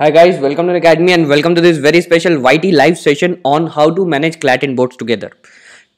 Hi guys, welcome to the Academy and welcome to this very special YT live session on how to manage CLAT and boards together.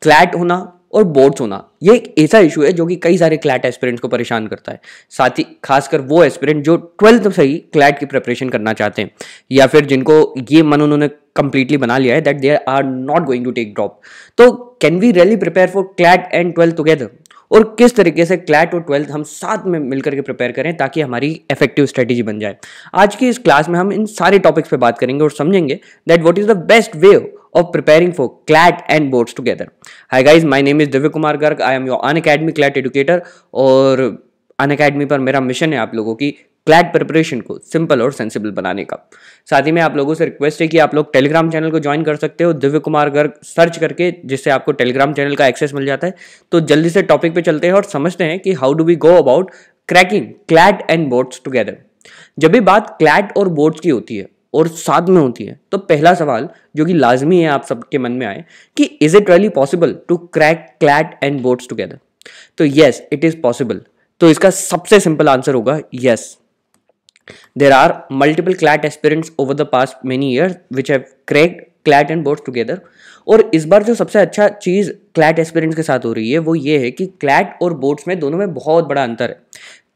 CLAT होना और boards होना ये एक ऐसा issue है जो कि कई सारे CLAT एस्पिरेंट्स को परेशान करता है साथ ही खासकर वो एस्पिरेंट जो ट्वेल्थ से ही CLAT की प्रिपरेशन करना चाहते हैं या फिर जिनको ये मन उन्होंने कंप्लीटली बना लिया है that they are not going to take drop तो can we really prepare for CLAT and twelfth together और किस तरीके से क्लैट और ट्वेल्थ हम साथ में मिलकर के प्रिपेयर करें ताकि हमारी इफेक्टिव स्ट्रेटेजी बन जाए आज की इस क्लास में हम इन सारे टॉपिक्स पे बात करेंगे और समझेंगे that what is the best way of preparing for CLAT and boards together hi guys my name is Divya Kumar Garg I am your अन Academy CLAT educator और अन अकेडमी पर मेरा मिशन है आप लोगों की क्लैट प्रिपरेशन को सिंपल और सेंसिबल बनाने का साथ ही में आप लोगों से रिक्वेस्ट है कि आप लोग टेलीग्राम चैनल को ज्वाइन कर सकते हो दिव्य कुमार गर्ग सर्च करके जिससे आपको टेलीग्राम चैनल का एक्सेस मिल जाता है तो जल्दी से टॉपिक पे चलते हैं और समझते हैं कि how do we go about cracking CLAT and boards together जब भी बात क्लैट और बोर्ड्स की होती है और साथ में होती है तो पहला सवाल जो कि लाजमी है आप सबके मन में आए कि is it really possible to crack CLAT and boards together तो यस इट इज पॉसिबल तो इसका सबसे सिंपल आंसर होगा yes There are multiple CLAT aspirants over the past many years which have cracked CLAT and boards together. और इस बार जो सबसे अच्छा चीज़ क्लैट एक्सपीरियंस के साथ हो रही है वो ये है कि क्लैट और बोर्ड्स में दोनों में बहुत बड़ा अंतर है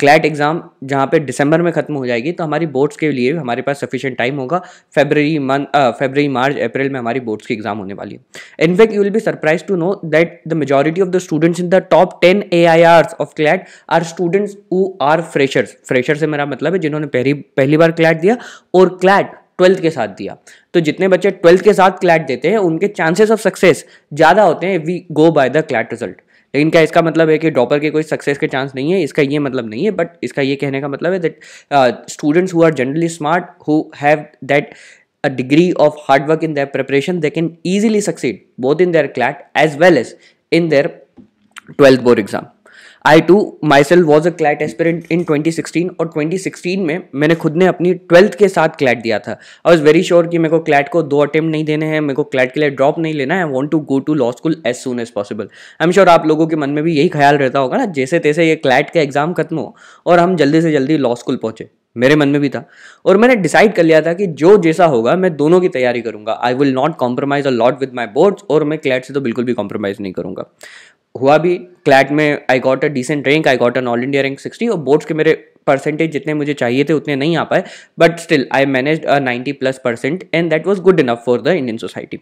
क्लैट एग्ज़ाम जहाँ पे दिसंबर में ख़त्म हो जाएगी तो हमारी बोर्ड्स के लिए हमारे पास सफिशेंट टाइम होगा February month February March April में हमारी बोर्ड्स की एग्ज़ाम होने वाली है in fact you will be surprise to know that the majority of the students in the top ten A I Rs of CLAT are students who are freshers fresher से मेरा मतलब है जिन्होंने पहली पहली बार क्लैट दिया और क्लैट ट्वेल्थ के साथ दिया तो जितने बच्चे ट्वेल्थ के साथ क्लैट देते हैं उनके चांसेस ऑफ सक्सेस ज़्यादा होते हैं we go by the CLAT result लेकिन क्या इसका मतलब है कि डॉपर के कोई सक्सेस के चांस नहीं है इसका ये मतलब नहीं है बट इसका ये कहने का मतलब है that students who are generally smart who have that a degree of hard work in their preparation they can easily succeed both in their CLAT as well as in their twelfth board exam I too myself was a CLAT aspirant in 2016 और 2016 में मैंने खुद ने अपनी twelfth के साथ CLAT दिया था आई वॉज वेरी श्योर कि मेरे को क्लैट को दो अटैम्प्ट नहीं देने हैं मेरे को क्लैट के लिए ड्रॉप नहीं लेना है I want to go to law school as soon as possible I am sure आप लोगों के मन में भी यही ख्याल रहता होगा ना जैसे तैसे ये क्लैट का एग्जाम खत्म हो और हम जल्दी से जल्दी लॉ स्कूल पहुँचे मेरे मन में भी था और मैंने डिसाइड कर लिया था कि जो जैसा होगा मैं दोनों की तैयारी करूंगा I will not compromise a lot with my boards और मैं क्लैट से तो बिल्कुल भी कॉम्प्रोमाइज़ नहीं करूंगा हुआ भी क्लैट में I got a decent rank I got an all India rank sixty और बोर्ड्स के मेरे परसेंटेज जितने मुझे चाहिए थे उतने नहीं आ पाए but still I manage ninety plus percent and that was good enough for the Indian society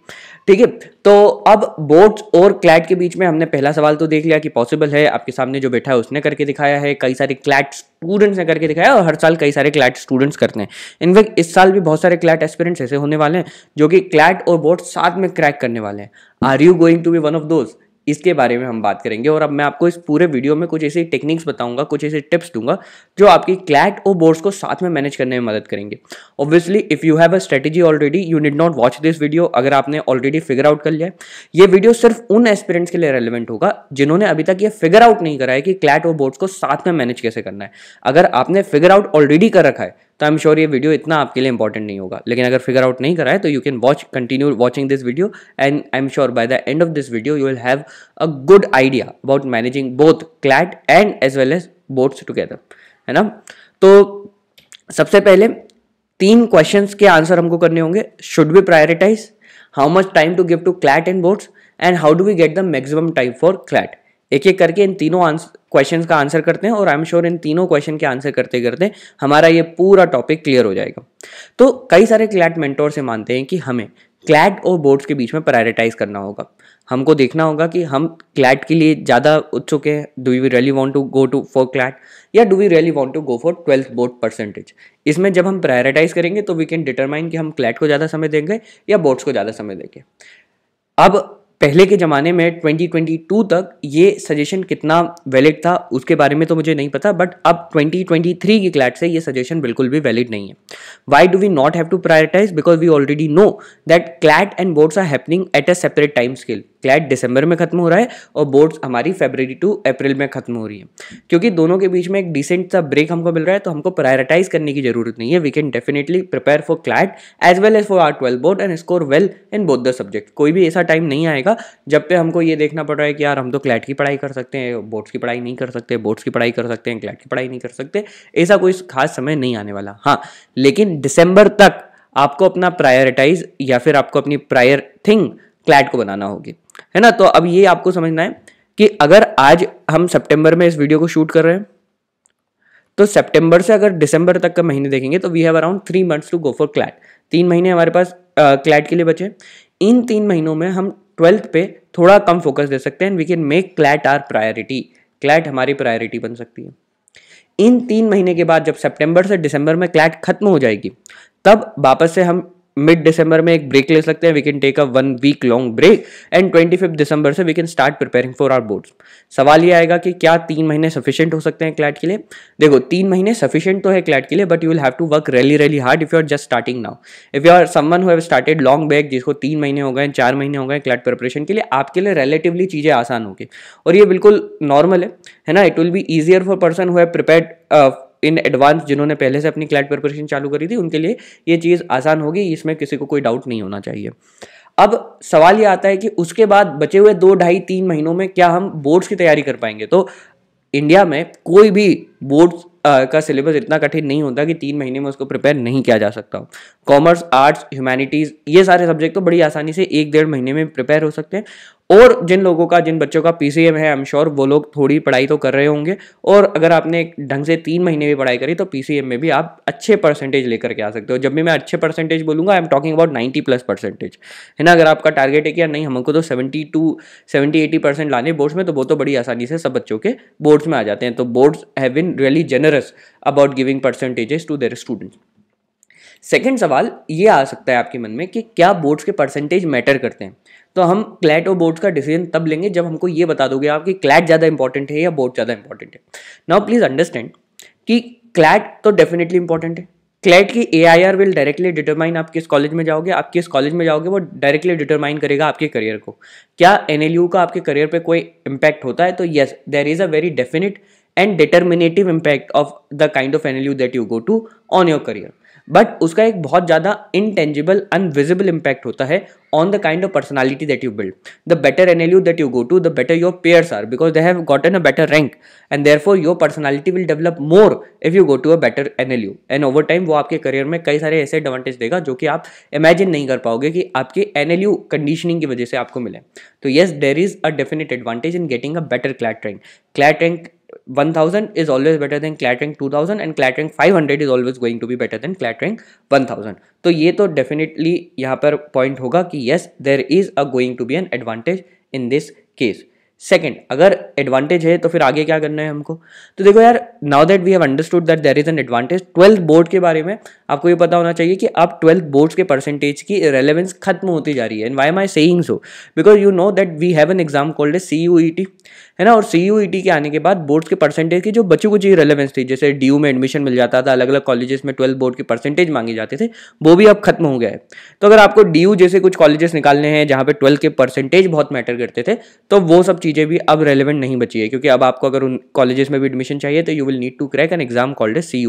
ठीक है तो अब बोर्ड्स और क्लैट के बीच में हमने पहला सवाल तो देख लिया कि पॉसिबल है आपके सामने जो बैठा है उसने करके दिखाया है कई सारे क्लैट स्टूडेंट्स ने करके दिखाया और हर साल कई सारे क्लैट स्टूडेंट्स करते हैं इनफैक्ट इस साल भी बहुत सारे क्लैट एक्सपीरियंट्स ऐसे होने वाले हैं जो कि क्लैट और बोर्ड साथ में क्रैक करने वाले हैं are you going to be one of those इसके बारे में हम बात करेंगे और अब मैं आपको इस पूरे वीडियो में कुछ ऐसी टेक्निक्स बताऊंगा कुछ ऐसी टिप्स दूंगा जो आपकी क्लैट और बोर्ड्स को साथ में मैनेज करने में मदद करेंगे obviously if you have a strategy already you did not watch this video अगर आपने ऑलरेडी फिगर आउट कर लिया ये वीडियो सिर्फ उन एस्पिरेंट्स के लिए रेलिवेंट होगा जिन्होंने अभी तक ये फिगर आउट नहीं करा है कि क्लैट और बोर्ड्स को साथ में मैनेज कैसे करना है अगर आपने फिगर आउट ऑलरेडी कर रखा है तो आई एम श्योर ये वीडियो इतना आपके लिए इंपॉर्टेंट नहीं होगा लेकिन अगर फिगर आउट नहीं करा है तो you can watch continue watching this video and I am sure by the end of this video you will have a good idea about managing both CLAT and as well as boards together है ना तो सबसे पहले तीन question के answer हमको करने होंगे should be prioritize how much time to give to CLAT and boards and how do we get the maximum time for CLAT एक एक करके इन तीनों आंसर क्वेश्चंस का आंसर करते हैं और आई एम श्योर इन तीनों क्वेश्चन के आंसर करते करते हमारा ये पूरा टॉपिक क्लियर हो जाएगा तो कई सारे क्लैट मेंटोर से मानते हैं कि हमें क्लैट और बोर्ड्स के बीच में प्रायोरिटाइज करना होगा हमको देखना होगा कि हम क्लैट के लिए ज़्यादा उत्सुक हैं do you really want to go to for CLAT या do we really want to go for twelfth board percentage इसमें जब हम प्रायोरिटाइज करेंगे तो वी कैन डिटरमाइन कि हम क्लैट को ज़्यादा समय देंगे या बोर्ड्स को ज़्यादा समय देंगे अब पहले के ज़माने में 2022 तक ये सजेशन कितना वैलिड था उसके बारे में तो मुझे नहीं पता बट अब 2023 की क्लैट से ये सजेशन बिल्कुल भी वैलिड नहीं है why do we not have to prioritize because we already know that CLAT and boards are happening at a separate time scale CLAT दिसंबर में ख़त्म हो रहा है और बोर्ड्स हमारी फेबररी टू अप्रैल में ख़त्म हो रही है क्योंकि दोनों के बीच में एक डिसेंट सा ब्रेक हमको मिल रहा है तो हमको प्रायोरिटाइज करने की जरूरत नहीं है we can definitely prepare for CLAT as well as for our twelve board and score well in both the subject कोई भी ऐसा टाइम नहीं आएगा जब पे हमको ये देखना पड़ रहा है कि यार हम तो क्लैट की पढ़ाई कर सकते हैं बोर्ड्स की पढ़ाई नहीं कर सकते बोर्ड्स की पढ़ाई कर सकते हैं क्लैट की पढ़ाई नहीं कर सकते ऐसा कोई खास समय नहीं आने वाला हाँ लेकिन दिसंबर तक आपको अपना प्रायोरिटाइज या फिर आपको अपनी प्रायर थिंग क्लैट को बनाना होगी है ना तो अब ये आपको समझना है कि अगर आज हम सितंबर में इस वीडियो को शूट कर रहे हैं तो सितंबर से अगर दिसंबर तक का महीने देखेंगे तो we have around three months to go for CLAT तीन महीने हमारे पास क्लैट uh, के लिए बचे इन तीन महीनों में हम ट्वेल्थ पे थोड़ा कम फोकस दे सकते हैं we can make CLAT our priority CLAT हमारी प्रायोरिटी बन सकती है इन तीन महीने के बाद जब सितंबर से दिसंबर में क्लैट खत्म हो जाएगी तब वापस से हम मिड दिसंबर में एक ब्रेक ले सकते हैं we can take a one week long break and twenty fifth December से we can start preparing for our boards सवाल ये आएगा कि क्या तीन महीने सफिशियंट हो सकते हैं क्लैट के लिए देखो तीन महीने सफिशियंट तो है क्लैट के लिए but you will have to work really really hard if you are just starting now if you are someone have started long back जिसको तीन महीने हो गए चार महीने हो गए क्लैट प्रिपरेशन के लिए आपके लिए रिलेटिवली चीज़ें आसान होगी और ये बिल्कुल नॉर्मल है है ना it will be easier for person who prepare in advance जिन्होंने पहले से अपनी क्लैट प्रिपरेशन चालू करी थी उनके लिए ये चीज़ आसान होगी इसमें किसी को कोई डाउट नहीं होना चाहिए अब सवाल ये आता है कि उसके बाद बचे हुए दो ढाई तीन महीनों में क्या हम बोर्ड्स की तैयारी कर पाएंगे तो इंडिया में कोई भी बोर्ड्स का सिलेबस इतना कठिन नहीं होता कि तीन महीने में उसको प्रिपेयर नहीं किया जा सकता कॉमर्स आर्ट्स ह्यूमैनिटीज़ ये सारे सब्जेक्ट तो बड़ी आसानी से एक डेढ़ महीने में प्रिपेयर हो सकते हैं और जिन लोगों का जिन बच्चों का पी है आई एम श्योर वो लोग थोड़ी पढ़ाई तो कर रहे होंगे और अगर आपने ढंग से तीन महीने भी पढ़ाई करी तो पी में भी आप अच्छे परसेंटेज लेकर के आ सकते हो जब भी मैं अच्छे परसेंटेज बोलूँगा I am talking about ninety plus percentage है ना अगर आपका टारगेट है कि नहीं हमको तो seventy to seventy eighty percent लाने बोर्ड्स में तो वो तो बड़ी आसानी से सब बच्चों के बोर्ड्स में आ जाते हैं तो boards have been really generous about giving percentages to their students second सवाल ये आ सकता है आपके मन में कि क्या बोर्ड्स के परसेंटेज मैटर करते हैं तो हम क्लैट और बोर्ड्स का डिसीजन तब लेंगे जब हमको ये बता दोगे आप कि क्लैट ज़्यादा इंपॉर्टेंट है या बोर्ड ज़्यादा इंपॉर्टेंट है नाउ प्लीज़ अंडरस्टैंड कि क्लैट तो डेफिनेटली इंपॉर्टेंट है क्लैट की A I R will directly determine आप किस कॉलेज में जाओगे आप किस कॉलेज में जाओगे वो डायरेक्टली डिटरमाइन करेगा आपके करियर को क्या एन एल यू का आपके करियर पर कोई इम्पैक्ट होता है तो yes there is a very definite and determinative impact of the kind of N L U that you go to on your career but उसका एक बहुत ज़्यादा इनटेंजिबल अनविजिबल इम्पैक्ट होता है on the kind of personality that you build the better N L U that you go to the better your peers are because they have gotten a better rank and therefore your personality will develop more if you go to a better N L U and over time वो आपके career में कई सारे ऐसे advantage देगा जो कि आप इमेजिन नहीं कर पाओगे कि आपके एन एल यू कंडीशनिंग की वजह से आपको मिले तो yes there is a definite advantage in getting a better CLAT rank CLAT rank one thousand is better than CLAT rank two thousand and CLAT rank five hundred is always going to be better than CLAT rank one thousand तो ये तो definitely यहाँ पर point होगा कि yes there is a going to be an advantage in this case second अगर advantage है तो फिर आगे क्या करना है हमको तो देखो यार now that we have understood that there is an advantage twelfth board के बारे में आपको ये पता होना चाहिए कि अब ट्वेल्थ बोर्ड्स के परसेंटेज की रेलेवेंस खत्म होती जा रही है and why am I saying so because you know that we have an exam called a C U E T है ना और सी e के आने के बाद बोर्ड्स के परसेंटेज की जो बच्चों को चाहिए रेलेवेंस थी जैसे डी में एडमिशन मिल जाता था अलग अलग कॉलेजेस में ट्वेल्थ बोर्ड के परसेंटेज मांगे जाते थे वो भी अब खत्म हो गया है तो अगर आपको डी जैसे कुछ कॉलेजेस निकालने हैं जहाँ पे ट्वेल्थ के परसेंटेज बहुत मैटर करते थे तो वो सब चीज़ें भी अब रेलिवेंट नहीं बची है क्योंकि अब आपको अगर उन कॉलेजेस में भी एडमिशन चाहिए तो you will need to crack an exam called C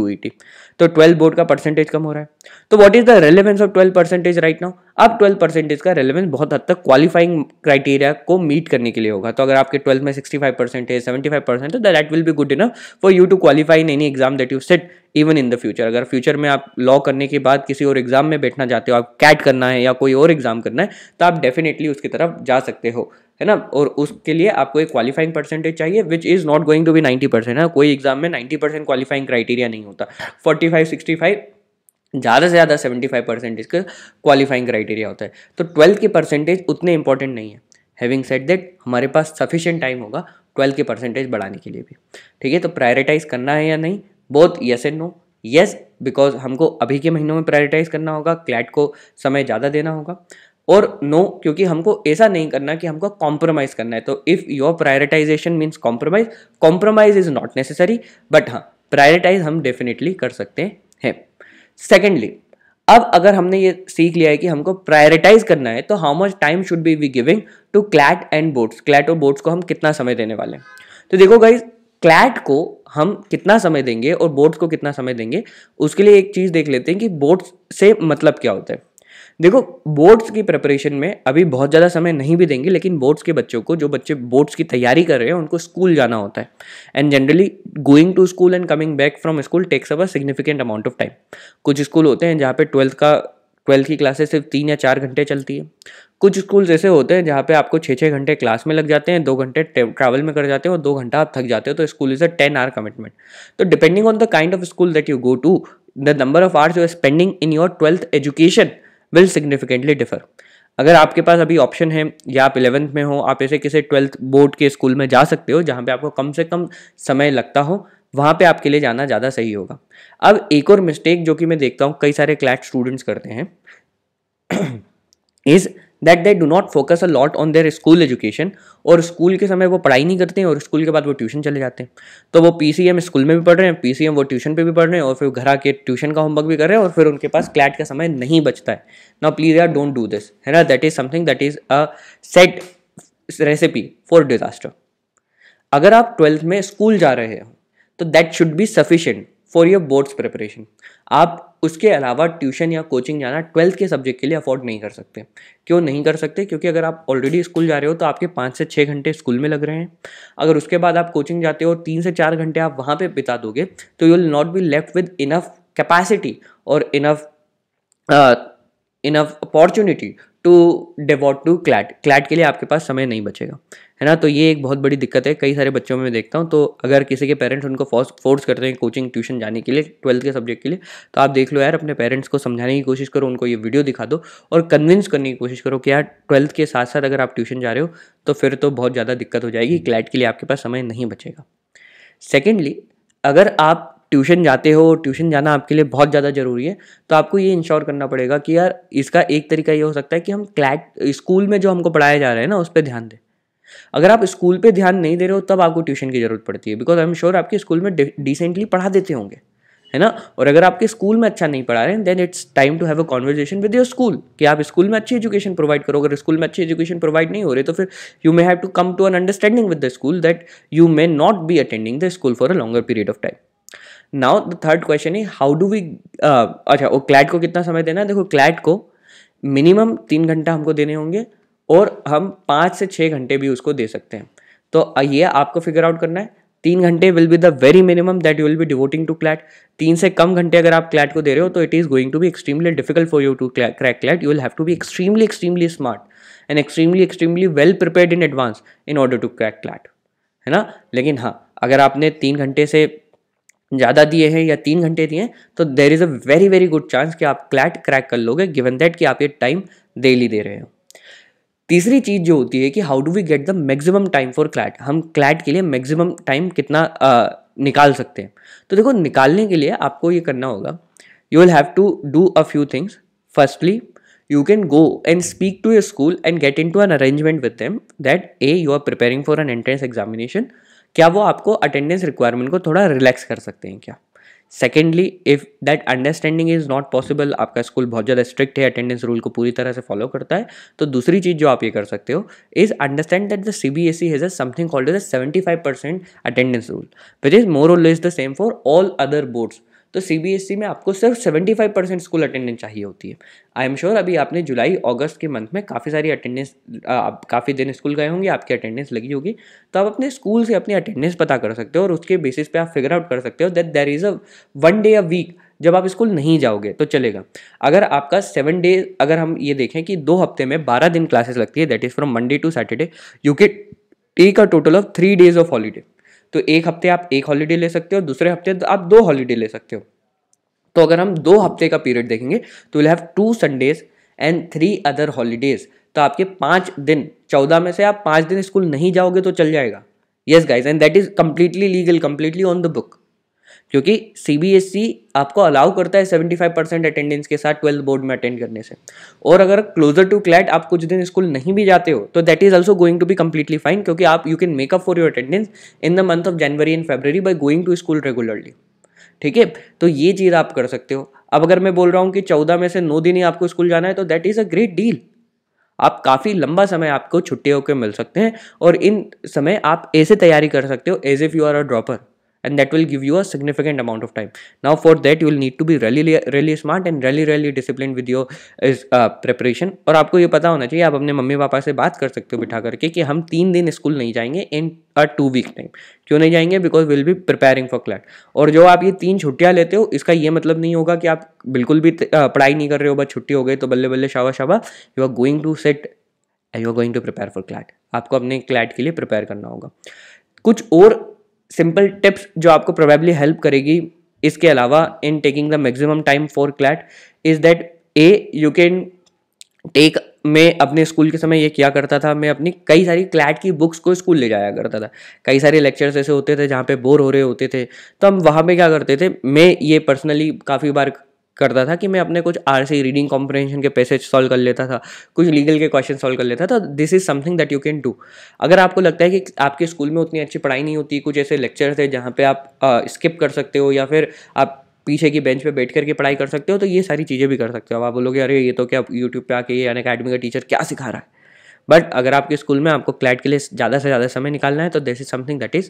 तो ट्वेल्थ बोर्ड का परसेंटेज कम हो रहा है तो what is the relevance of twelve percentage right now अब ट्वेल्व परसेंटेज का रेलिवेंस बहुत हद तक क्वालिफाइंग क्राइटेरिया को मीट करने के लिए होगा तो अगर आपके ट्वेल्थ में फाइव परसेंट है फाइव परसेंट है that will be good enough for you to qualify in any exam that you set even in the future अगर फ्यूचर में आप लॉ करने के बाद किसी और एग्जाम में बैठना चाहते हो आप कैट करना है या कोई और एग्जाम करना है तो आप डेफिनेटली उसकी तरफ जा सकते हो है ना और उसके लिए आपको एक क्वालिफाइंग परसेंटेज चाहिए which is not going to be ninety percent है कोई एग्जाम में नाइन्टी परसेंट क्वालिफाइंग क्राइटेरिया नहीं होता फोर्टी सिक्सटी फाइव ज़्यादा से ज़्यादा फाइव परसेंट इसका क्वालिफाइंग क्राइटेरिया होता है तो ट्वेल्थ की परसेंटेज उतने इंपॉर्टेंट नहीं है हैविंग सेट दैट हमारे पास सफिशेंट टाइम होगा ट्वेल्व के परसेंटेज बढ़ाने के लिए भी ठीक है तो प्रायोरिटाइज करना है या नहीं both yes and no yes because हमको अभी के महीनों में प्रायोरिटाइज करना होगा क्लैट को समय ज़्यादा देना होगा और नो no, क्योंकि हमको ऐसा नहीं करना कि हमको कॉम्प्रोमाइज़ करना है तो if your prioritization means compromise compromise is not necessary but हाँ प्रायोरिटाइज हम डेफिनेटली कर सकते हैं सेकेंडली अब अगर हमने ये सीख लिया है कि हमको प्रायोरिटाइज करना है तो how much time should be we giving to CLAT and boards CLAT और बोट्स को हम कितना समय देने वाले हैं तो देखो गाइज क्लैट को हम कितना समय देंगे और बोट्स को कितना समय देंगे उसके लिए एक चीज़ देख लेते हैं कि बोट्स से मतलब क्या होता है देखो बोर्ड्स की प्रिपरेशन में अभी बहुत ज़्यादा समय नहीं भी देंगे लेकिन बोर्ड्स के बच्चों को जो बच्चे बोर्ड्स की तैयारी कर रहे हैं उनको स्कूल जाना होता है and generally going to school and coming back from school takes up a significant amount of time कुछ स्कूल होते हैं जहाँ पे ट्वेल्थ का ट्वेल्थ की क्लासेस सिर्फ तीन या चार घंटे चलती है कुछ स्कूल ऐसे होते हैं जहाँ पे आपको छः छः घंटे क्लास में लग जाते हैं दो घंटे ट्रैवल में कर जाते हो और दो घंटा आप थक जाते हो तो school is a ten hour commitment तो depending on the kind of school that you go to the number of hours you are spending in your twelfth education will significantly differ अगर आपके पास अभी ऑप्शन है या आप eleventh में हो आप ऐसे किसी ट्वेल्थ बोर्ड के स्कूल में जा सकते हो जहाँ पे आपको कम से कम समय लगता हो वहाँ पे आपके लिए जाना ज़्यादा सही होगा अब एक और मिस्टेक जो कि मैं देखता हूँ कई सारे क्लैट स्टूडेंट्स करते हैं is that they do not focus a lot on their school education और स्कूल के समय वो पढ़ाई नहीं करते हैं और स्कूल के बाद वो ट्यूशन चले जाते हैं तो वो पी सी एम स्कूल में भी पढ़ रहे हैं पी सी एम वो ट्यूशन पर भी पढ़ रहे हैं और फिर घर आके ट्यूशन का होमवर्क भी कर रहे हैं और फिर उनके पास क्लैट का समय नहीं बचता है ना प्लीज़ यार डोंट डू दिस है ना that is something that is a set recipe for disaster अगर आप ट्वेल्थ में स्कूल जा रहे हो तो that should be sufficient for your boards preparation आप उसके अलावा ट्यूशन या कोचिंग जाना ट्वेल्थ के सब्जेक्ट के लिए अफोर्ड नहीं कर सकते क्यों नहीं कर सकते क्योंकि अगर आप ऑलरेडी स्कूल जा रहे हो तो आपके पाँच से छः घंटे स्कूल में लग रहे हैं अगर उसके बाद आप कोचिंग जाते हो तीन से चार घंटे आप वहाँ पर बिता दोगे तो you will not be left with enough capacity और enough enough opportunity to devote to CLAT CLAT के लिए आपके पास समय नहीं बचेगा है ना तो ये एक बहुत बड़ी दिक्कत है कई सारे बच्चों में मैं देखता हूँ तो अगर किसी के पेरेंट्स उनको फोर्स फोर्स करते हैं कोचिंग ट्यूशन जाने के लिए ट्वेल्थ के सब्जेक्ट के लिए तो आप देख लो यार अपने पेरेंट्स को समझाने की कोशिश करो उनको ये वीडियो दिखा दो और कन्विंस करने की कोशिश करो कि यार ट्वेल्थ के साथ साथ अगर आप ट्यूशन जा रहे हो तो फिर तो बहुत ज़्यादा दिक्कत हो जाएगी क्लैट के लिए आपके पास समय नहीं बचेगा सेकेंडली अगर आप ट्यूशन जाते हो ट्यूशन जाना आपके लिए बहुत ज़्यादा ज़रूरी है तो आपको ये इंश्योर करना पड़ेगा कि यार इसका एक तरीका ये हो सकता है कि हम क्लैट स्कूल में जो हमको पढ़ाया जा रहा है ना उस पर ध्यान दें अगर आप स्कूल पे ध्यान नहीं दे रहे हो तब आपको ट्यूशन की ज़रूरत पड़ती है बिकॉज आई एम श्योर आपके स्कूल में डिसेंटली पढ़ा देते होंगे है ना और अगर आपके स्कूल में अच्छा नहीं पढ़ा रहे हैं then it's time to have a conversation with your school कि आप स्कूल में अच्छी एजुकेशन प्रोवाइड करो अगर स्कूल में अच्छी एजुकेशन प्रोवाइड नहीं हो रही तो फिर you may have to come to an understanding with the school that you may not be attending the school for a longer period of time now the third question है how do we अच्छा वो CLAT को कितना समय देना है देखो CLAT को मिनिमम तीन घंटा हमको देने होंगे और हम पाँच से छः घंटे भी उसको दे सकते हैं तो ये आपको फिगर आउट करना है तीन घंटे will be the very minimum that you will be devoting to CLAT तीन से कम घंटे अगर आप क्लैट को दे रहे हो तो it is going to be extremely difficult for you to crack CLAT you will have to be extremely extremely smart and extremely extremely well prepared in advance in order to crack CLAT है ना लेकिन हाँ अगर आपने तीन घंटे से ज़्यादा दिए हैं या तीन घंटे दिए हैं तो there is a very very good chance कि आप क्लैट क्रैक कर लोगे गिवन दैट कि आप ये टाइम डेली दे रहे हो तीसरी चीज़ जो होती है कि how do we get the maximum time for CLAT हम क्लैट के लिए मैक्सिमम टाइम कितना आ, निकाल सकते हैं तो देखो निकालने के लिए आपको ये करना होगा you will have to do a few things firstly you can go and speak to your school and get into an arrangement with them that uh you are preparing for an entrance examination क्या वो आपको attendance requirement को थोड़ा relax कर सकते हैं क्या secondly if that understanding is not possible आपका स्कूल बहुत ज़्यादा स्ट्रिक्ट है अटेंडेंस रूल को पूरी तरह से फॉलो करता है तो दूसरी चीज़ जो आप ये कर सकते हो is understand that the C B S E has a something called is a seventy five percent attendance rule which is more or is the same for all other boards तो सी e में आपको सिर्फ सेवेंटी five परसेंट school attendance चाहिए होती है आई am sure अभी आपने जुलाई अगस्त के मंथ में काफ़ी सारी अटेंडेंस आप काफ़ी दिन स्कूल गए होंगे आपकी अटेंडेंस लगी होगी तो आप अपने स्कूल से अपनी अटेंडेंस पता कर सकते हो और उसके बेसिस पे आप फिगर आउट कर सकते हो that there is a one day a week जब आप स्कूल नहीं जाओगे तो चलेगा अगर आपका सेवन डे अगर हम ये देखें कि दो हफ्ते में बारह दिन क्लासेस लगती है that is from Monday to Saturday you के take a total of three days of holiday तो एक हफ्ते आप एक हॉलीडे ले सकते हो दूसरे हफ्ते तो आप दो हॉलीडे ले सकते हो तो अगर हम दो हफ्ते का पीरियड देखेंगे तो will have two Sundays and three other holidays तो आपके पाँच दिन चौदह में से आप पाँच दिन स्कूल नहीं जाओगे तो चल जाएगा yes guys and that is completely legal completely on the book क्योंकि सी e आपको अलाउ करता है 75 परसेंट अटेंडेंस के साथ ट्वेल्थ बोर्ड में अटेंड करने से और अगर क्लोजर टू क्लैट आप कुछ दिन स्कूल नहीं भी जाते हो तो that is also going to be completely fine क्योंकि आप you can make up for your attendance in the month of January and February by going to school regularly ठीक है तो ये चीज़ आप कर सकते हो अब अगर मैं बोल रहा हूँ कि चौदह में से नौ दिन ही आपको स्कूल जाना है तो that is a great deal आप काफ़ी लंबा समय आपको छुट्टियों के मिल सकते हैं और इन समय आप ऐसे तैयारी कर सकते हो as if you are a dropper and that will give you a significant amount of time now for that you will need to be really really smart and really really disciplined with your is, uh, preparation और आपको ये पता होना चाहिए आप अपने mummy papa से बात कर सकते हो बिठा करके कि हम तीन दिन स्कूल नहीं जाएंगे in a two week time क्यों नहीं जाएंगे because will be preparing for CLAT और जो आप ये तीन छुट्टियाँ लेते हो इसका ये मतलब नहीं होगा कि आप बिल्कुल भी पढ़ाई नहीं कर रहे हो बस छुट्टी हो गई तो बल्ले बल्ले शाबा शाबा you are going to set you are going to prepare for CLAT आपको अपने क्लैट के लिए प्रिपेयर करना होगा कुछ और सिंपल टिप्स जो आपको प्रोबेबली हेल्प करेगी इसके अलावा in taking the maximum time for CLAT is that uh you can take मैं अपने स्कूल के समय ये किया करता था मैं अपनी कई सारी क्लैट की बुक्स को स्कूल ले जाया करता था कई सारे लेक्चर्स ऐसे होते थे जहाँ पे बोर हो रहे होते थे तो हम वहाँ पे क्या करते थे मैं ये पर्सनली काफ़ी बार करता था कि मैं अपने कुछ आर सी रीडिंग कॉम्प्रहेंशन के पैसेज सॉल्व कर लेता था कुछ लीगल के क्वेश्चन सॉल्व कर लेता था this is something that you can do अगर आपको लगता है कि आपके स्कूल में उतनी अच्छी पढ़ाई नहीं होती कुछ ऐसे लेक्चर थे जहाँ पर आप स्किप कर सकते हो या फिर आप पीछे की बेंच पे बैठ करके पढ़ाई कर सकते हो तो ये सारी चीज़ें भी कर सकते हो आप बोलोगे अरे ये तो क्या यूट्यूब पे आके ये अन अकेडमी का टीचर क्या सिखा रहा है बट अगर आपके स्कूल में आपको क्लैट के लिए ज़्यादा से ज़्यादा समय निकालना है तो this is something that is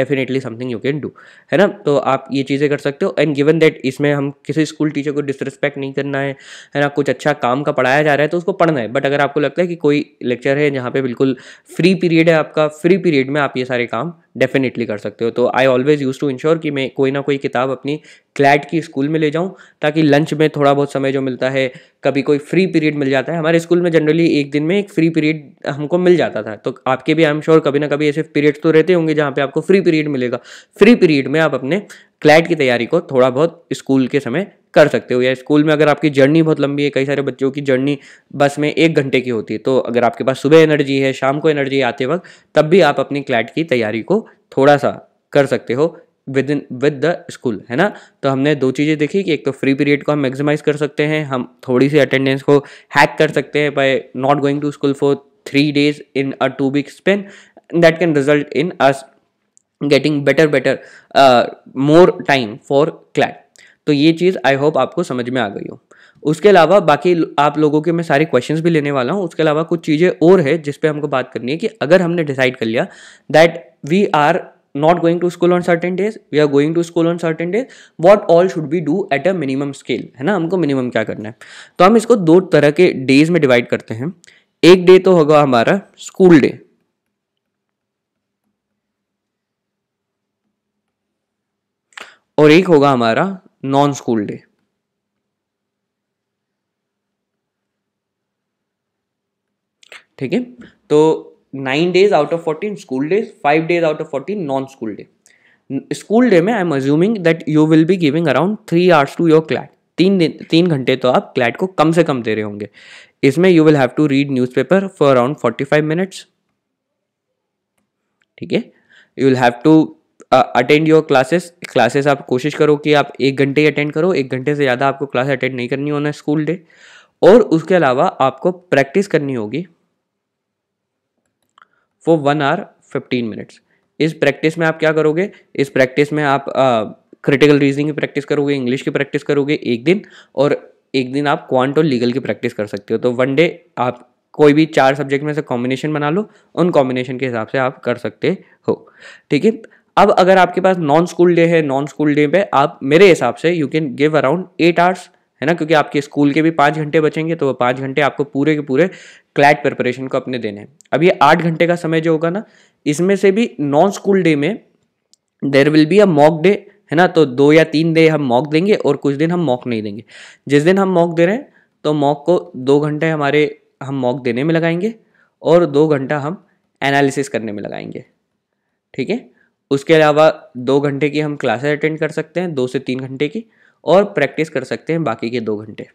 definitely something you can do है ना तो आप ये चीज़ें कर सकते हो एंड गिवन दैट इसमें हम किसी स्कूल टीचर को डिसरिस्पेक्ट नहीं करना है है ना कुछ अच्छा काम का पढ़ाया जा रहा है तो उसको पढ़ना है बट अगर आपको लगता है कि कोई लेक्चर है जहाँ पे बिल्कुल फ्री पीरियड है आपका फ्री पीरियड में आप ये सारे काम डेफिनेटली कर सकते हो तो I always use to ensure कि मैं कोई ना कोई किताब अपनी क्लैट की स्कूल में ले जाऊँ ताकि लंच में थोड़ा बहुत समय जो मिलता है कभी कोई फ्री पीरियड मिल जाता है हमारे स्कूल में जनरली एक दिन में एक फ्री पीरियड हमको मिल जाता था तो आपके भी आई एम श्योर कभी ना कभी ऐसे पीरियड्स तो रहते होंगे जहाँ पे आपको फ्री पीरियड मिलेगा फ्री पीरियड में आप अपने क्लैट की तैयारी को थोड़ा बहुत स्कूल के समय कर सकते हो या स्कूल में अगर आपकी जर्नी बहुत लंबी है कई सारे बच्चों की जर्नी बस में एक घंटे की होती है तो अगर आपके पास सुबह एनर्जी है शाम को एनर्जी आते वक्त तब भी आप अपनी क्लैट की तैयारी को थोड़ा सा कर सकते हो within with the school है ना तो हमने दो चीज़ें देखी कि एक तो फ्री पीरियड को हम मैक्सिमाइज कर सकते हैं हम थोड़ी सी अटेंडेंस को हैक कर सकते हैं by not going to school for three days in a two week span that can result in us getting better better more time for CLAT तो ये चीज़ आई होप आपको समझ में आ गई हो उसके अलावा बाकी आप लोगों के मैं सारे क्वेश्चन भी लेने वाला हूँ उसके अलावा कुछ चीज़ें और है जिस हमको बात करनी है कि अगर हमने डिसाइड कर लिया that we are not going to school on certain days we are going to school on certain days what all should be do at a minimum scale है ना हमको मिनिमम क्या करना है तो हम इसको दो तरह के डेज में डिवाइड करते हैं एक डे तो होगा हमारा स्कूल डे और एक होगा हमारा नॉन स्कूल डे ठीक है तो nine days out of fourteen school days five days out of fourteen non school day school day में I am assuming that you will be giving around three hours to your CLAT तीन दिन तीन घंटे तो आप CLAT को कम से कम दे रहे होंगे इसमें you will have to read newspaper for around forty five minutes ठीक है you will have to attend your classes classes आप कोशिश करो कि आप एक घंटे ही अटेंड करो एक घंटे से ज़्यादा आपको क्लास अटेंड नहीं करनी होना स्कूल डे और उसके अलावा आपको प्रैक्टिस करनी होगी for one hour fifteen minutes इस प्रैक्टिस में आप क्या करोगे इस प्रैक्टिस में आप क्रिटिकल रीजनिंग की प्रैक्टिस करोगे इंग्लिश की प्रैक्टिस करोगे एक दिन और एक दिन आप क्वांट और लीगल की प्रैक्टिस कर सकते हो तो वन डे आप कोई भी चार सब्जेक्ट में से कॉम्बिनेशन बना लो उन कॉम्बिनेशन के हिसाब से आप कर सकते हो ठीक है अब अगर आपके पास नॉन स्कूल डे है नॉन स्कूल डे पे आप मेरे हिसाब से you can give around eight hours है ना क्योंकि आपके स्कूल के भी पाँच घंटे बचेंगे तो वो पाँच घंटे आपको पूरे के पूरे क्लैट प्रिपरेशन को अपने देने हैं अब ये आठ घंटे का समय जो होगा ना इसमें से भी नॉन स्कूल डे में there will be a mock day है ना तो दो या तीन डे हम मॉक देंगे और कुछ दिन हम मॉक नहीं देंगे जिस दिन हम मॉक दे रहे हैं तो मॉक को दो घंटे हमारे हम मॉक देने में लगाएंगे और दो घंटा हम एनालिसिस करने में लगाएंगे ठीक है उसके अलावा दो घंटे की हम क्लासेस अटेंड कर सकते हैं दो से तीन घंटे की और प्रैक्टिस कर सकते हैं बाकी के दो घंटे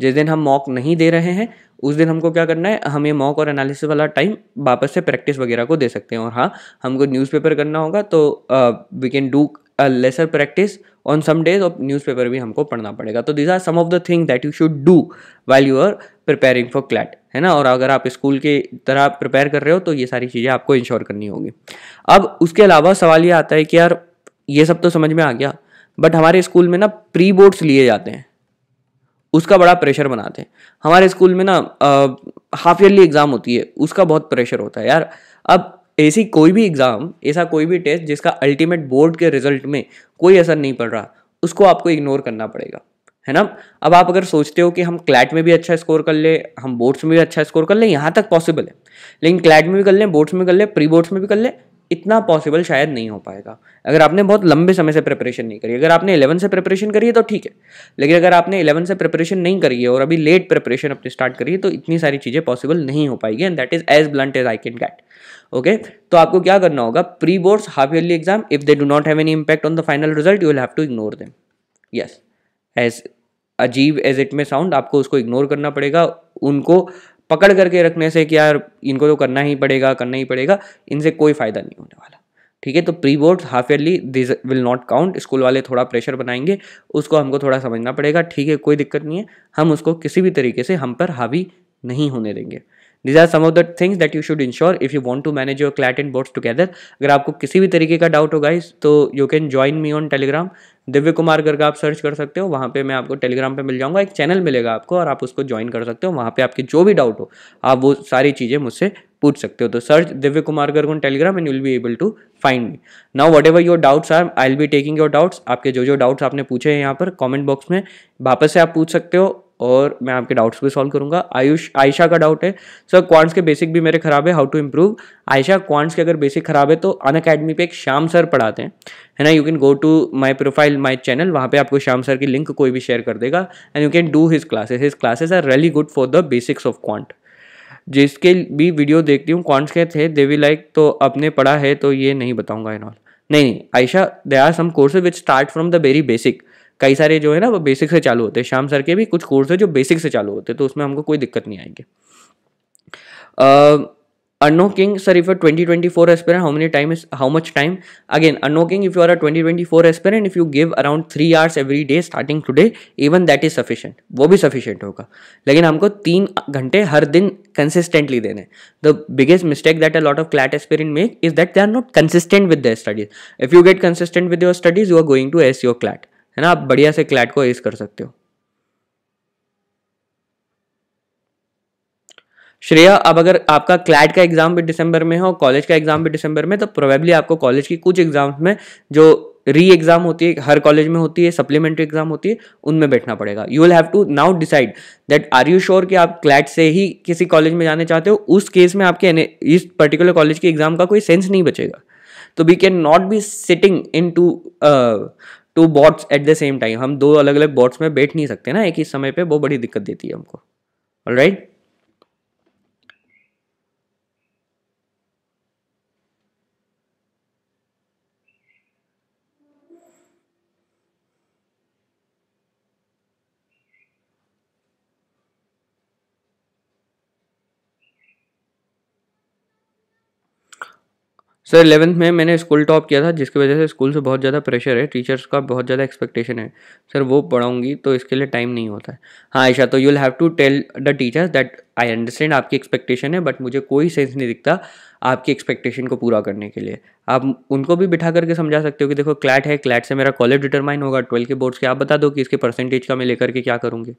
जिस दिन हम मॉक नहीं दे रहे हैं उस दिन हमको क्या करना है हम ये मॉक और एनालिसिस वाला टाइम वापस से प्रैक्टिस वगैरह को दे सकते हैं और हाँ हमको न्यूज़पेपर करना होगा तो we can do lesser practice on some days और न्यूज़पेपर भी हमको पढ़ना पड़ेगा तो this are some of the thing that you should do while you are preparing for CLAT है ना और अगर आप स्कूल की तरह प्रिपेयर कर रहे हो तो ये सारी चीज़ें आपको इंश्योर करनी होगी अब उसके अलावा सवाल ये आता है कि यार ये सब तो समझ में आ गया बट हमारे स्कूल में ना प्री बोर्ड्स लिए जाते हैं उसका बड़ा प्रेशर बनाते हैं हमारे स्कूल में ना हाफ ईयरली एग्ज़ाम होती है उसका बहुत प्रेशर होता है यार अब ऐसी कोई भी एग्ज़ाम ऐसा कोई भी टेस्ट जिसका अल्टीमेट बोर्ड के रिजल्ट में कोई असर नहीं पड़ रहा उसको आपको इग्नोर करना पड़ेगा है ना अब आप अगर सोचते हो कि हम क्लैट में भी अच्छा स्कोर कर ले हम बोर्ड्स में भी अच्छा स्कोर कर लें यहाँ तक पॉसिबल है लेकिन क्लैट में भी कर लें बोर्ड्स में कर लें प्री बोर्ड्स में भी कर लें इतना पॉसिबल शायद नहीं हो पाएगा अगर आपने बहुत लंबे समय से प्रिपरेशन नहीं करी अगर आपने इलेवन से प्रिपरेशन करी है तो ठीक है लेकिन अगर आपने इलेवन से प्रिपरेशन नहीं करी है और अभी लेट प्रिपरेशन अपने स्टार्ट करी है तो इतनी सारी चीज़ें पॉसिबल नहीं हो पाएगी and that is as blunt as I can get okay तो आपको क्या करना होगा pre boards half yearly exam if they do not have any impact on the final result you will have to ignore them yes as अजीब as it may sound आपको उसको ignore करना पड़ेगा उनको पकड़ करके रखने से कि यार इनको तो करना ही पड़ेगा करना ही पड़ेगा इनसे कोई फ़ायदा नहीं होने वाला ठीक है तो pre board half yearly this will not count school वाले थोड़ा प्रेशर बनाएंगे उसको हमको थोड़ा समझना पड़ेगा ठीक है कोई दिक्कत नहीं है हम उसको किसी भी तरीके से हम पर हावी नहीं होने देंगे these are some of the things that you should ensure if you want to manage your CLAT and boards together अगर आपको किसी भी तरीके का डाउट होगा इस तो you can join me on Telegram Divya Kumar करके आप सर्च कर सकते हो वहाँ पे मैं आपको टेलीग्राम पे मिल जाऊँगा एक चैनल मिलेगा आपको और आप उसको ज्वाइन कर सकते हो वहाँ पे आपके जो भी डाउट हो आप वो सारी चीज़ें मुझसे पूछ सकते हो तो search Divya Kumar Garg on Telegram and will be able to find me now whatever your doubts are I will be taking your doubts आपके जो जो डाउट्स आपने पूछे हैं यहाँ पर कॉमेंट बॉक्स में वापस से आप पूछ सकते हो और मैं आपके डाउट्स भी सॉल्व करूंगा आयुष आयशा का डाउट है सर क्वांट्स के बेसिक भी मेरे खराब है how to improve Ayesha quants के अगर बेसिक खराब है तो अन अकेडमी पर एक श्याम सर पढ़ाते हैं है ना you can go to my profile my channel वहाँ पे आपको श्याम सर की लिंक कोई भी शेयर कर देगा and you can do his classes his classes are really good for the basics of quant जिसके भी वीडियो देखती हूँ क्वांट्स के थे दे वी लाइक तो अपने पढ़ा है तो ये नहीं बताऊँगा इन ऑल नहीं नहीं Ayesha there are some courses which start from the very basic कई सारे जो है ना वो बेसिक से चालू होते हैं शाम सर के भी कुछ कोर्स है जो बेसिक से चालू होते हैं तो उसमें हमको कोई दिक्कत नहीं आएंगे अनो किंग sir if you twenty twenty four aspirant how many time is how much time again अनो किंग if you are twenty twenty four aspirant if you give around three hours every day starting today even that is sufficient वो भी sufficient होगा लेकिन हमको तीन घंटे हर दिन कंसिस्टेंटली देने the biggest mistake that a lot of CLAT aspirant make is that they are not consistent with the studies if you get consistent with your studies you are going to ace your CLAT है ना आप बढ़िया से CLAT को S कर सकते हो श्रेया अब अगर आपका क्लैट का एग्जाम भी दिसंबर में हो कॉलेज का एग्जाम भी दिसंबर में तो प्रोबेबली आपको कॉलेज की कुछ एग्जाम में जो री एग्जाम होती है हर कॉलेज में होती है सप्लीमेंट्री एग्जाम होती है उनमें बैठना पड़ेगा you will have to now decide that are you sure कि आप क्लैट से ही किसी कॉलेज में जाने चाहते हो उस केस में आपके इस पर्टिकुलर कॉलेज के एग्जाम का कोई सेंस नहीं बचेगा तो we can not be sitting in two two boats at the same time हम दो अलग अलग बॉट्स में बैठ नहीं सकते ना एक ही समय पे वो बड़ी दिक्कत देती है हमको राइट सर इलेवंथ में मैंने स्कूल टॉप किया था जिसकी वजह से स्कूल से बहुत ज़्यादा प्रेशर है टीचर्स का बहुत ज़्यादा एक्सपेक्टेशन है सर वो पढ़ाऊँगी तो इसके लिए टाइम नहीं होता है हाँ आयशा तो you will have to tell the teachers that I understand आपकी एक्सपेक्टेशन है बट मुझे कोई सेंस नहीं दिखता आपकी एक्सपेक्टेशन को पूरा करने के लिए आप उनको भी बिठा करके समझा सकते हो कि देखो क्लैट है क्लैट से मेरा कॉलेज डिटरमाइन होगा ट्वेल्थ के बोर्ड्स के आप बता दो कि इसके परसेंटेज का मैं लेकर के क्या करूँगी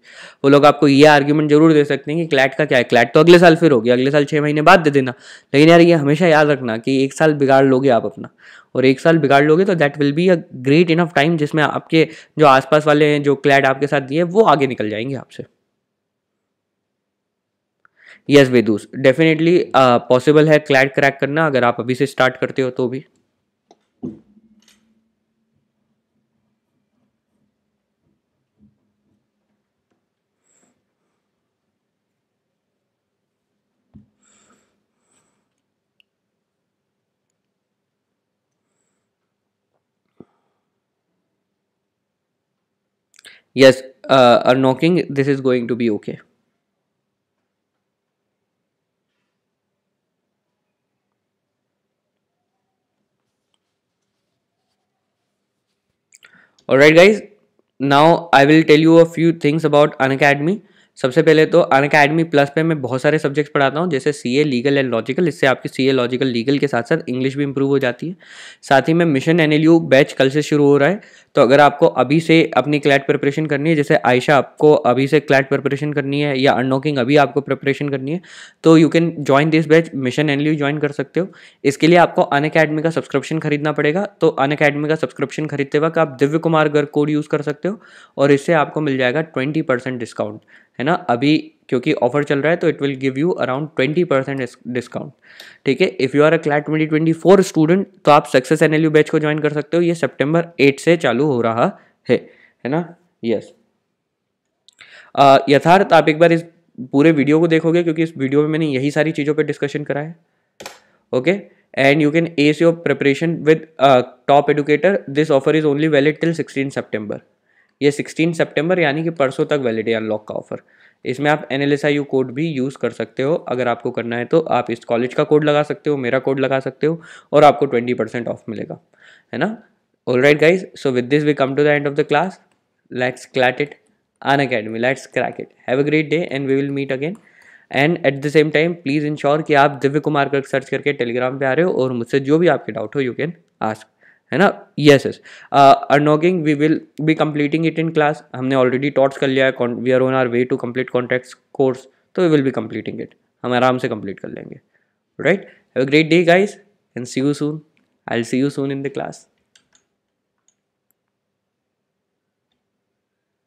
वो लोग आपको ये आर्ग्यूमेंट जरूर दे सकते हैं कि क्लैट का क्या है क्लैट तो अगले साल फिर होगी अगले साल छः महीने बाद दे देना लेकिन यार ये हमेशा याद रखना कि एक साल बिगाड़ लोगे आप अपना और एक साल बिगाड़ लोगे तो that will be a great enough time जिसमें आपके जो आसपास वाले हैं जो क्लैट आपके साथ दिए वो आगे निकल जाएंगे आपसे यस वेदूस डेफिनेटली पॉसिबल है क्लैड क्रैक करना अगर आप अभी से स्टार्ट करते हो तो भी yes uh, knocking this is going to be okay alright guys now i will tell you a few things about unacademy सबसे पहले तो अन अकेडमी प्लस पे मैं बहुत सारे सब्जेक्ट्स पढ़ाता हूँ जैसे C A legal and logical इससे आपकी सी ए लॉजिकल लीगल के साथ साथ इंग्लिश भी इंप्रूव हो जाती है साथ ही में मिशन एन बैच कल से शुरू हो रहा है तो अगर आपको अभी से अपनी क्लैट प्रिपरेशन करनी है जैसे आयशा आपको अभी से क्लैट प्रिपरेशन करनी है या अनलॉकिंग अभी आपको प्रिपरेशन करनी है तो you can join this batch mission N join कर सकते हो इसके लिए आपको अन अकेडमी का सब्सक्रिप्शन खरीदना पड़ेगा तो अन अकेडमी का सब्सक्रिप्शन खरीदते वक्त आप दिव्य कुमार गर्ग कोड यूज़ कर सकते हो और इससे आपको मिल जाएगा ट्वेंटी परसेंट डिस्काउंट है ना अभी क्योंकि ऑफर चल रहा है तो it will give you around twenty percent discount ठीक है if you are a CLAT twenty twenty four student तो आप सक्सेस एन एल बैच को ज्वाइन कर सकते हो ये सेप्टेम्बर एट से चालू हो रहा है है ना यस yes. यथार्थ आप एक बार इस पूरे वीडियो को देखोगे क्योंकि इस वीडियो में मैंने यही सारी चीज़ों पर डिस्कशन करा है okay and you can ace your preparation with top educator this offer is only valid till sixteen September ये 16 सितंबर यानी कि परसों तक वैलिड है अनलॉक का ऑफर इसमें आप एन यू कोड भी यूज़ कर सकते हो अगर आपको करना है तो आप इस कॉलेज का कोड लगा सकते हो मेरा कोड लगा सकते हो और आपको ट्वेंटी परसेंट ऑफ मिलेगा है ना all right guys so with this we come to the end of the class let's CLAT it Unacademy let's crack it have a great day and we will meet again and at the same time please ensure कि आप दिव्य कुमार कर search करके Telegram पे आ रहे हो और मुझसे जो भी आपके डाउट हो यू कैन आस्क है ना यस यस अर्नोगिंग we will be completing it in class हमने ऑलरेडी टॉर्च कर लिया है we are on our way to complete contract course तो we will be completing it हम आराम से कम्प्लीट कर लेंगे right have a great day guys and see you soon I will see you soon in the class